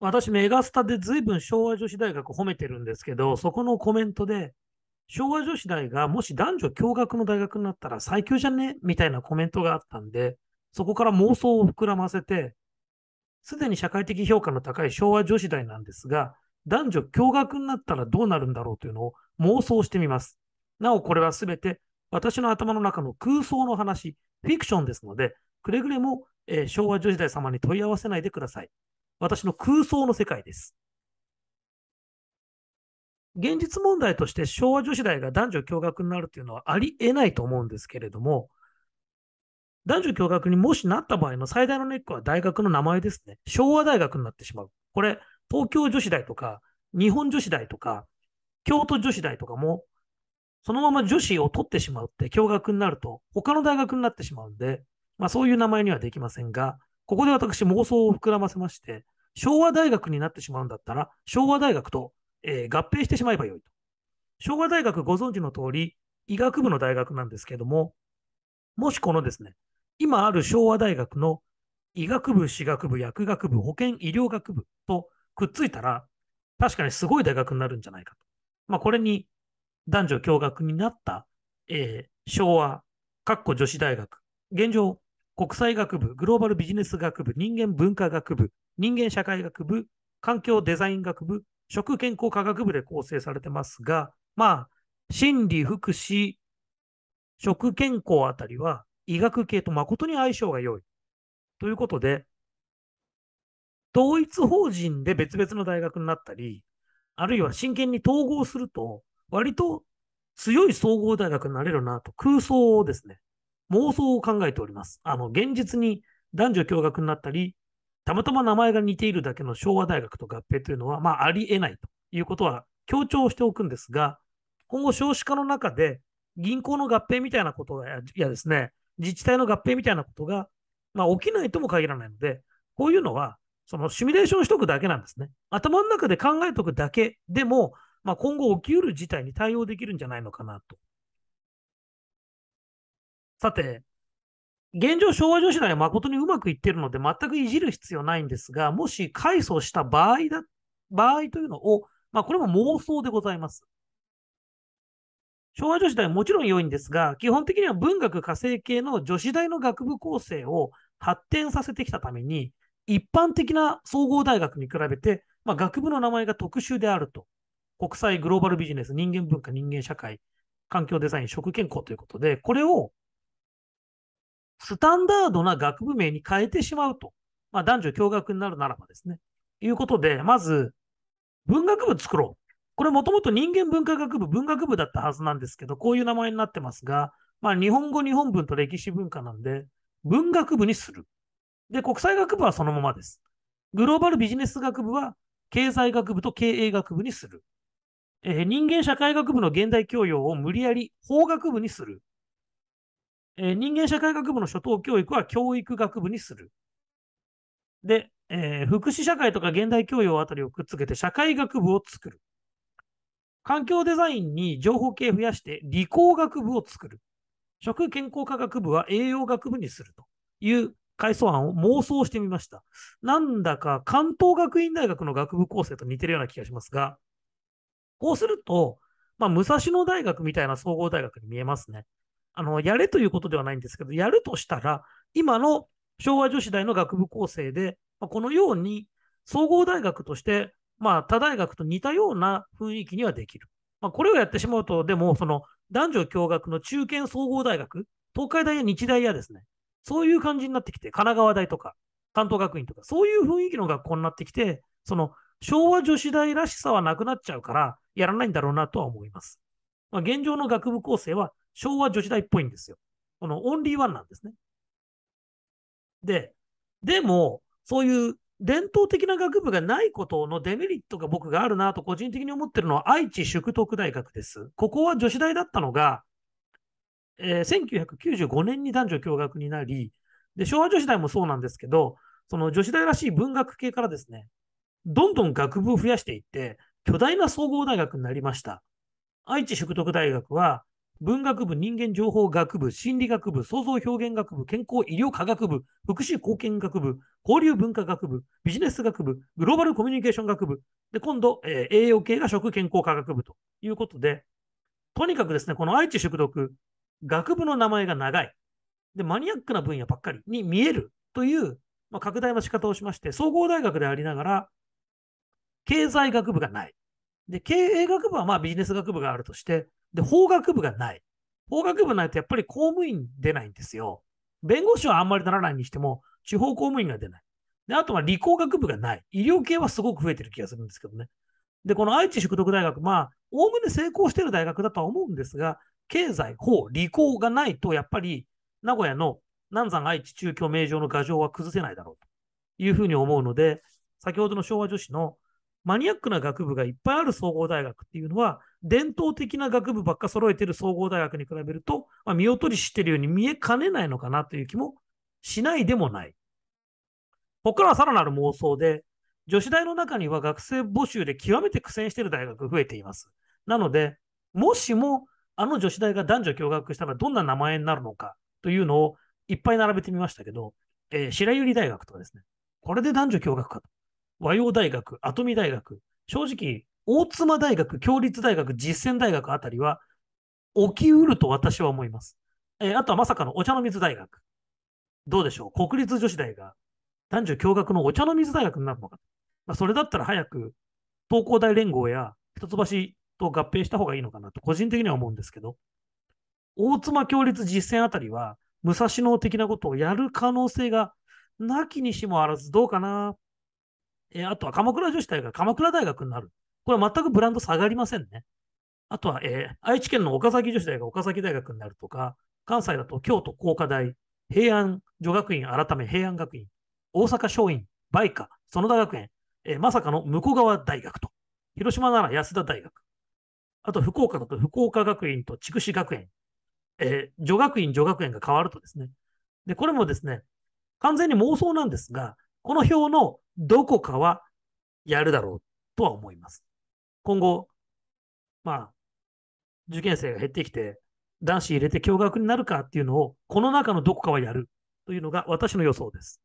私、メガスタで随分昭和女子大学褒めてるんですけど、そこのコメントで、昭和女子大がもし男女共学の大学になったら最強じゃねみたいなコメントがあったんで、そこから妄想を膨らませて、すでに社会的評価の高い昭和女子大なんですが、男女共学になったらどうなるんだろうというのを妄想してみます。なお、これはすべて私の頭の中の空想の話、フィクションですので、くれぐれも、えー、昭和女子大様に問い合わせないでください。私の空想の世界です。現実問題として昭和女子大が男女共学になるというのはありえないと思うんですけれども、男女共学にもしなった場合の最大のネックは大学の名前ですね。昭和大学になってしまう。これ、東京女子大とか、日本女子大とか、京都女子大とかも、そのまま女子を取ってしまうって、共学になると、他の大学になってしまうんで、まあそういう名前にはできませんが、ここで私妄想を膨らませまして、昭和大学になってしまうんだったら、昭和大学と、えー、合併してしまえばよいと。昭和大学ご存知の通り、医学部の大学なんですけども、もしこのですね、今ある昭和大学の医学部、歯学部、薬学部、保健医療学部とくっついたら、確かにすごい大学になるんじゃないかと。まあ、これに男女共学になった、えー、昭和、かっこ女子大学、現状国際学部、グローバルビジネス学部、人間文化学部、人間社会学部、環境デザイン学部、食健康科学部で構成されてますが、まあ、心理、福祉、食健康あたりは医学系と誠に相性が良い。ということで、同一法人で別々の大学になったり、あるいは真剣に統合すると、割と強い総合大学になれるなと空想をですね、妄想を考えております。あの、現実に男女共学になったり、たまたま名前が似ているだけの昭和大学と合併というのは、まあ、ありえないということは強調しておくんですが、今後少子化の中で銀行の合併みたいなことややですね、自治体の合併みたいなことが、まあ、起きないとも限らないので、こういうのは、そのシミュレーションしとくだけなんですね。頭の中で考えとくだけでも、まあ、今後起きうる事態に対応できるんじゃないのかなとさて、現状、昭和女子大は誠にうまくいっているので、全くいじる必要ないんですが、もし改装した場合だ、場合というのを、まあ、これも妄想でございます。昭和女子大はもちろん良いんですが、基本的には文学科生系の女子大の学部構成を発展させてきたために、一般的な総合大学に比べて、まあ、学部の名前が特殊であると。国際グローバルビジネス、人間文化、人間社会、環境デザイン、食健康ということで、これをスタンダードな学部名に変えてしまうと。まあ、男女共学になるならばですね。いうことで、まず、文学部作ろう。これもともと人間文化学部、文学部だったはずなんですけど、こういう名前になってますが、まあ、日本語、日本文と歴史文化なんで、文学部にする。で、国際学部はそのままです。グローバルビジネス学部は経済学部と経営学部にする。えー、人間社会学部の現代教養を無理やり法学部にする。えー、人間社会学部の初等教育は教育学部にする。で、えー、福祉社会とか現代教養あたりをくっつけて社会学部を作る。環境デザインに情報系増やして理工学部を作る。食健康科学部は栄養学部にするという階層案を妄想してみました。なんだか関東学院大学の学部構成と似てるような気がしますが、こうすると、まあ、武蔵野大学みたいな総合大学に見えますね。あの、やれということではないんですけど、やるとしたら、今の昭和女子大の学部構成で、まこのように総合大学として、まあ、他大学と似たような雰囲気にはできる。まあ、これをやってしまうと、でも、その男女共学の中堅総合大学、東海大や日大やですね、そういう感じになってきて、神奈川大とか、関東学院とか、そういう雰囲気の学校になってきて、その昭和女子大らしさはなくなっちゃうから、やらないんだろうなとは思います。まあ、現状の学部構成は昭和女子大っぽいんですよ。このオンリーワンなんですね。で、でも、そういう伝統的な学部がないことのデメリットが僕があるなと個人的に思ってるのは愛知淑徳大学です。ここは女子大だったのが、えー、1995年に男女共学になり、で、昭和女子大もそうなんですけど、その女子大らしい文学系からですね、どんどん学部を増やしていって、巨大な総合大学になりました。愛知淑徳大学は、文学部、人間情報学部、心理学部、創造表現学部、健康医療科学部、福祉貢献学部、交流文化学部、ビジネス学部、グローバルコミュニケーション学部、で、今度、えー、栄養系が食健康科学部ということで、とにかくですね、この愛知宿毒、学部の名前が長い。で、マニアックな分野ばっかりに見えるという、まあ、拡大の仕方をしまして、総合大学でありながら、経済学部がない。で、経営学部はまあビジネス学部があるとして、で、法学部がない。法学部ないとやっぱり公務員出ないんですよ。弁護士はあんまりならないにしても、地方公務員が出ない。で、あとは理工学部がない。医療系はすごく増えてる気がするんですけどね。で、この愛知淑徳大学、まあ、おおむね成功してる大学だとは思うんですが、経済、法、理工がないと、やっぱり名古屋の南山愛知中京名城の牙城は崩せないだろうというふうに思うので、先ほどの昭和女子のマニアックな学部がいっぱいある総合大学っていうのは、伝統的な学部ばっか揃えている総合大学に比べると、まあ、見劣りしてるように見えかねないのかなという気もしないでもない。ここからはさらなる妄想で、女子大の中には学生募集で極めて苦戦している大学増えています。なので、もしもあの女子大が男女共学したらどんな名前になるのかというのをいっぱい並べてみましたけど、えー、白百合大学とかですね、これで男女共学かと。和洋大学、跡見大学、正直、大妻大学、共立大学、実践大学あたりは、起きうると私は思います。えー、あとはまさかのお茶の水大学。どうでしょう国立女子大が男女共学のお茶の水大学になるのか。まあ、それだったら早く東工大連合や一橋と合併した方がいいのかなと個人的には思うんですけど、大妻共立実践あたりは武蔵野的なことをやる可能性がなきにしもあらずどうかな。えー、あとは鎌倉女子大が鎌倉大学になる。これは全くブランド下がりませんね。あとは、えー、愛知県の岡崎女子大が岡崎大学になるとか、関西だと京都工科大、平安女学院改め平安学院、大阪松陰、梅花、園田学園、えー、まさかの向川大学と、広島なら安田大学、あと福岡だと福岡学院と筑紫学園、えー、女学院、女学園が変わるとですね、で、これもですね、完全に妄想なんですが、この表のどこかはやるだろうとは思います。今後、まあ、受験生が減ってきて、男子入れて共学になるかっていうのを、この中のどこかはやるというのが私の予想です。